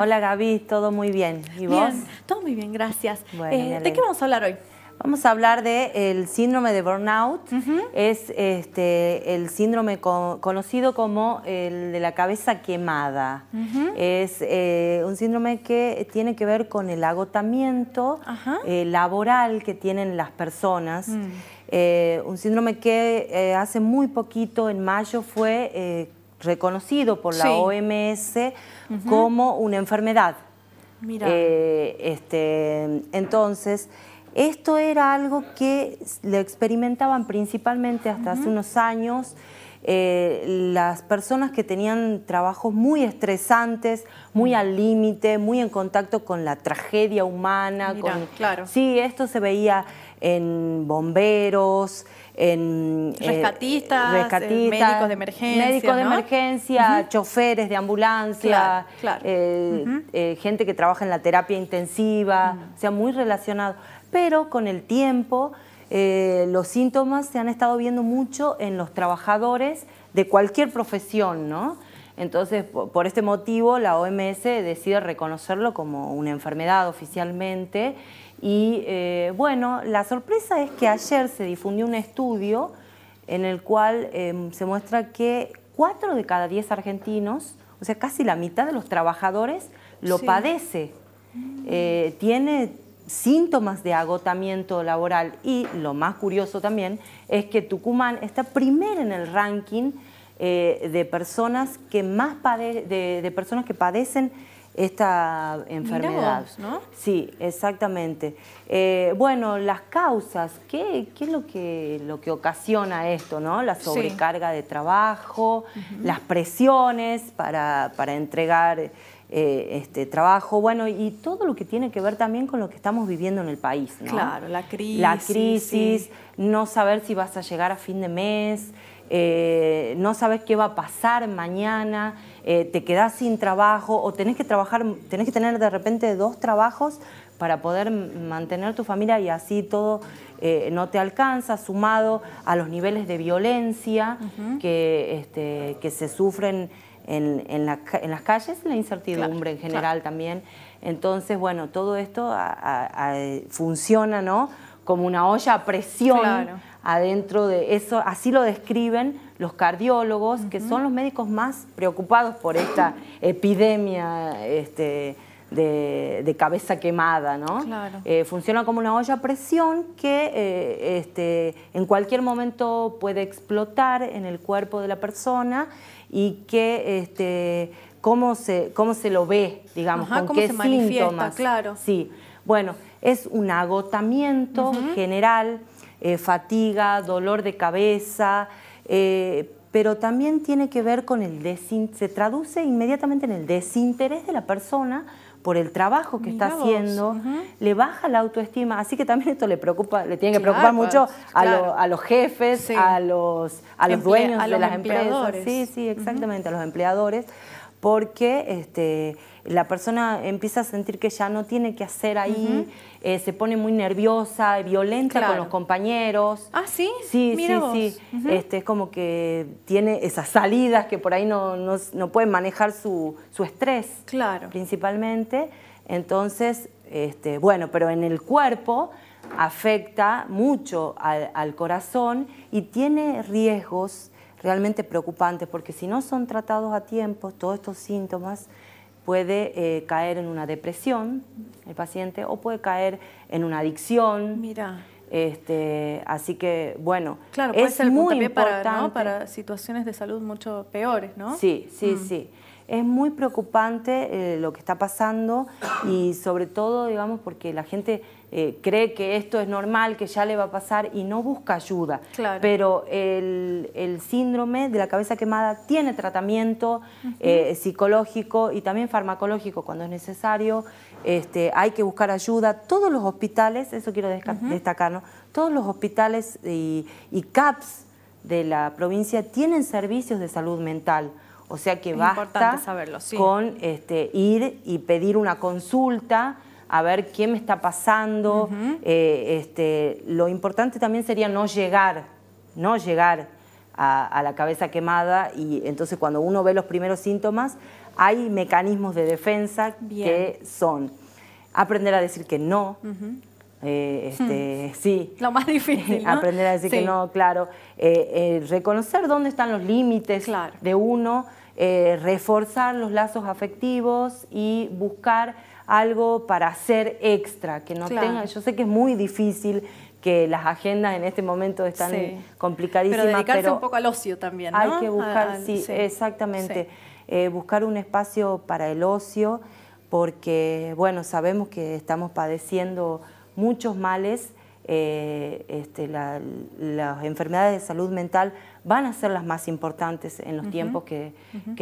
Hola Gaby, todo muy bien. ¿Y bien, vos? Todo muy bien, gracias. Eh, ¿De qué vamos a hablar hoy? Vamos a hablar del síndrome de burnout. Es este, el síndrome conocido como el de la cabeza quemada. Es eh, un síndrome que tiene que ver con el agotamiento eh, laboral que tienen las personas. Mm. un síndrome que hace muy poquito, en mayo, fue reconocido por la OMS como una enfermedad. Eh, este, entonces, esto era algo que lo experimentaban principalmente hasta hace unos años eh, las personas que tenían trabajos muy estresantes, muy al límite, muy en contacto con la tragedia humana. Claro. Sí, esto se veía en bomberos, en eh, eh, rescatistas, médicos de emergencia, médicos de emergencia, choferes de ambulancia, eh, gente que trabaja en la terapia intensiva, o sea, muy relacionado. Pero con el tiempo los síntomas se han estado viendo mucho en los trabajadores de cualquier profesión, ¿no? Entonces, por este motivo, la OMS decide reconocerlo como una enfermedad oficialmente. Y eh, bueno, la sorpresa es que ayer se difundió un estudio en el cual em, se muestra que 4 de cada 10 argentinos, o sea, casi la mitad de los trabajadores, lo padece. Eh, tiene síntomas de agotamiento laboral y lo más curioso también es que Tucumán está primero en el ranking eh, de personas que más de, personas que padecen esta enfermedad. ¿no? Sí, exactamente. Eh, bueno, las causas, ¿qué, ¿qué, es lo que, lo que ocasiona esto? ¿no? La sobrecarga de trabajo, las presiones para, para entregar eh, este trabajo, bueno, y todo lo que tiene que ver también con lo que estamos viviendo en el país. ¿no? Claro, la crisis. La crisis, no saber si vas a llegar a fin de mes. Eh, no sabes qué va a pasar mañana, eh, te quedás sin trabajo o tenés que trabajar, tenés que tener de repente dos trabajos para poder mantener tu familia y así todo eh, no te alcanza, sumado a los niveles de violencia este, que, se sufren en, las calles, la incertidumbre en general también. Entonces, bueno, todo esto funciona, ¿no? como una olla a presión adentro de eso. Así lo describen los cardiólogos, que son los médicos más preocupados por esta epidemia este, de, cabeza quemada. ¿no? Eh, funciona como una olla a presión que eh, este, en cualquier momento puede explotar en el cuerpo de la persona y que... Este, cómo se, cómo se lo ve, digamos, con cómo qué se síntomas. Claro. Sí. Bueno, es un agotamiento general, eh, fatiga, dolor de cabeza, eh, pero también tiene que ver con el desinterés, se traduce inmediatamente en el desinterés de la persona por el trabajo que está haciendo, le baja la autoestima, así que también esto le preocupa, le tiene que preocupar mucho pues, a, los jefes, a los, a los dueños de las empresas. Sí, sí, exactamente, a los empleadores, porque este, la persona empieza a sentir que ya no tiene que hacer ahí, eh, se pone muy nerviosa, violenta con los compañeros. Ah, sí. Sí, sí, este, es como que tiene esas salidas que por ahí no, no, puede manejar su, estrés, claro. principalmente. Entonces, este, bueno, pero en el cuerpo afecta mucho al, al corazón y tiene riesgos realmente preocupante porque si no son tratados a tiempo, todos estos síntomas puede eh, caer en una depresión el paciente o puede caer en una adicción. Mira. Este, así que, bueno, claro, es muy importante. Para, situaciones de salud mucho peores, ¿no? Sí, sí, mm. sí. Es muy preocupante eh, lo que está pasando y sobre todo, digamos, porque la gente eh, cree que esto es normal, que ya le va a pasar y no busca ayuda. Pero el, síndrome de la cabeza quemada tiene tratamiento eh, psicológico y también farmacológico cuando es necesario. Este, hay que buscar ayuda. Todos los hospitales, eso quiero destacar, todos los hospitales y, CAPS de la provincia tienen servicios de salud mental. O sea que basta con este, ir y pedir una consulta, a ver qué me está pasando. Eh, este, lo importante también sería no llegar, no llegar a la cabeza quemada y entonces cuando uno ve los primeros síntomas, hay mecanismos de defensa que son aprender a decir que no, eh, este, hmm. Sí. Lo más difícil. Aprender a decir que no, claro. Eh, eh, reconocer dónde están los límites de uno, reforzar los lazos afectivos y buscar algo para hacer extra, que no tenga. Yo sé que es muy difícil que las agendas en este momento están complicadísimas. Pero dedicarse un poco al ocio también, Hay que buscar, sí, exactamente, eh, buscar un espacio para el ocio, porque, bueno, sabemos que estamos padeciendo muchos males, eh, este, las enfermedades de salud mental van a ser las más importantes en los tiempos que,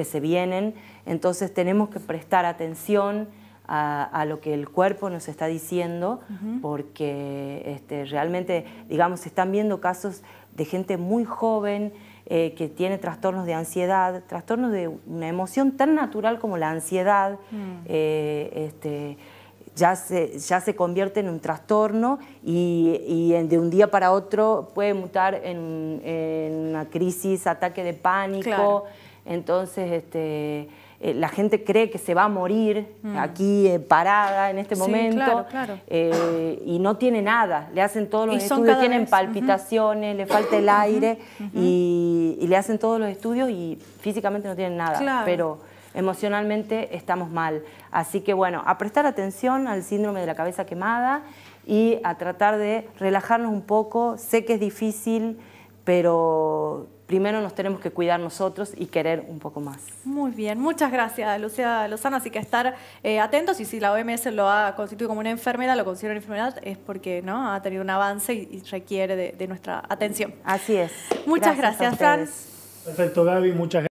se vienen, entonces tenemos que prestar atención, a, lo que el cuerpo nos está diciendo, porque este, realmente, digamos, se están viendo casos de gente muy joven eh, que tiene trastornos de ansiedad, trastornos de una emoción tan natural como la ansiedad, mm. eh, este, ya, se, ya se convierte en un trastorno y, de un día para otro puede mutar en, una crisis, ataque de pánico. Entonces, este, eh, la gente cree que se va a morir mm. aquí eh, parada en este momento eh, y no tiene nada, le hacen todos los estudios, tienen palpitaciones, le falta el aire y, le hacen todos los estudios y físicamente no tienen nada, pero emocionalmente estamos mal. Así que bueno, a prestar atención al síndrome de la cabeza quemada y a tratar de relajarnos un poco, sé que es difícil, pero primero nos tenemos que cuidar nosotros y querer un poco más. Muy bien, muchas gracias Lucía Lozano, así que estar eh, atentos y si la OMS lo ha constituido como una enfermedad, lo considera una enfermedad, es porque ¿no? ha tenido un avance y, requiere de, nuestra atención. Así es. Muchas gracias, gracias Fran. Perfecto Gaby, muchas gracias.